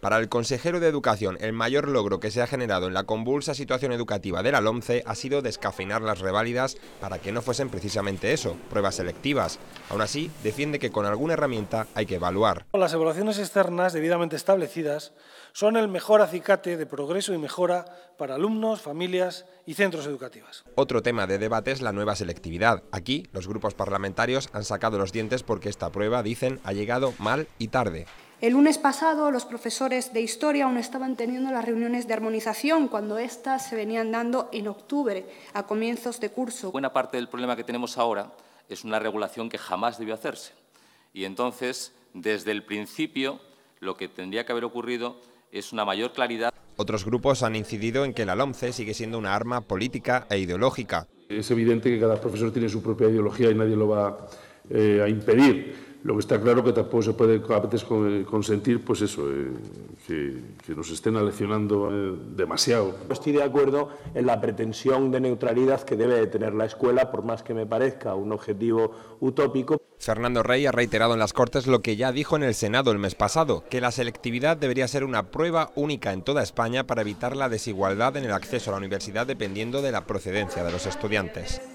Para el consejero de Educación, el mayor logro que se ha generado en la convulsa situación educativa de la LOMCE ha sido descafeinar las reválidas para que no fuesen precisamente eso, pruebas selectivas. Aún así, defiende que con alguna herramienta hay que evaluar. Las evaluaciones externas debidamente establecidas son el mejor acicate de progreso y mejora para alumnos, familias y centros educativos. Otro tema de debate es la nueva selectividad. Aquí, los grupos parlamentarios han sacado los dientes porque esta prueba, dicen, ha llegado mal y tarde. El lunes pasado los profesores de historia aún estaban teniendo las reuniones de armonización cuando éstas se venían dando en octubre, a comienzos de curso. Buena parte del problema que tenemos ahora es una regulación que jamás debió hacerse. Y entonces, desde el principio, lo que tendría que haber ocurrido es una mayor claridad. Otros grupos han incidido en que la LOMCE sigue siendo una arma política e ideológica. Es evidente que cada profesor tiene su propia ideología y nadie lo va eh, a impedir lo que está claro que tampoco se puede consentir, pues eso, eh, que, nos estén aleccionando eh, demasiado. Estoy de acuerdo en la pretensión de neutralidad que debe de tener la escuela, por más que me parezca un objetivo utópico. Fernando Rey ha reiterado en las Cortes lo que ya dijo en el Senado el mes pasado, que la selectividad debería ser una prueba única en toda España para evitar la desigualdad en el acceso a la universidad dependiendo de la procedencia de los estudiantes.